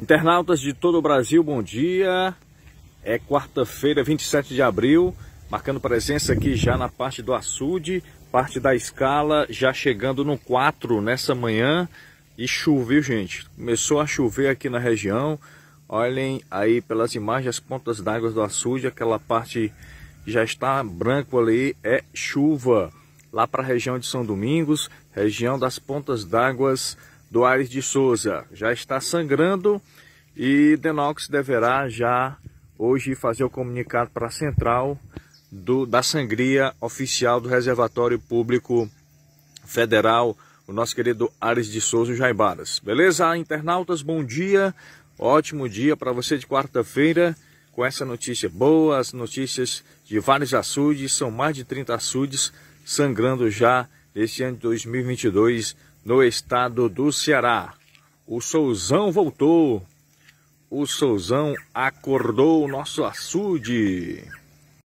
Internautas de todo o Brasil, bom dia. É quarta-feira, 27 de abril, marcando presença aqui já na parte do açude, parte da escala já chegando no 4 nessa manhã. E choveu, gente. Começou a chover aqui na região. Olhem aí pelas imagens as pontas d'água do açude, aquela parte que já está branco ali é chuva. Lá para a região de São Domingos, região das pontas d'águas do Aires de Souza já está sangrando e Denox deverá já hoje fazer o comunicado para a central do, da sangria oficial do Reservatório Público Federal, o nosso querido Ares de Souza Jaibaras. Beleza, internautas? Bom dia, ótimo dia para você de quarta-feira com essa notícia boa, as notícias de vários açudes, são mais de 30 açudes sangrando já neste ano de 2022 no estado do Ceará. O solzão voltou. O solzão acordou o nosso açude.